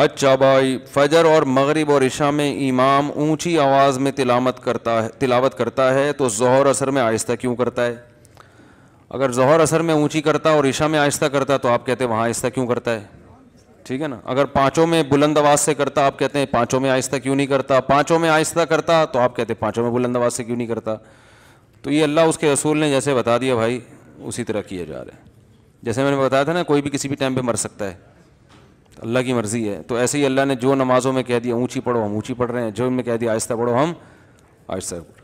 अच्छा भाई फजर और मगरिब और इशा में इमाम ऊंची आवाज़ में तिलामत करता है तिलावत करता है तो जहर असर में आहिस्ता क्यों करता है अगर जहर असर में ऊंची करता और ईशा में आहिस्ता करता तो आप कहते हैं वहाँ आहिस्ता क्यों करता है ठीक है ना अगर पाँचों में बुलंद आवाज़ से करता आप कहते हैं पाँचों में आहिस्ता क्यों नहीं करता पाँचों में आहिस्ता करता तो आप कहते हैं पाँचों में बुलंद आवाज़ से क्यों नहीं करता तो ये अल्लाह उसके रसूल ने जैसे बता दिया भाई उसी तरह किया जा रहा है जैसे मैंने बताया था ना कोई भी किसी भी टाइम पर मर सकता है अल्लाह की मर्ज़ी है तो ऐसे ही अल्लाह ने जो नमाज़ों में कह दिया ऊँची पढ़ो हम ऊँची पढ़ रहे हैं जो में कह दिया आहिस्ता पढ़ो हम आहिस्ता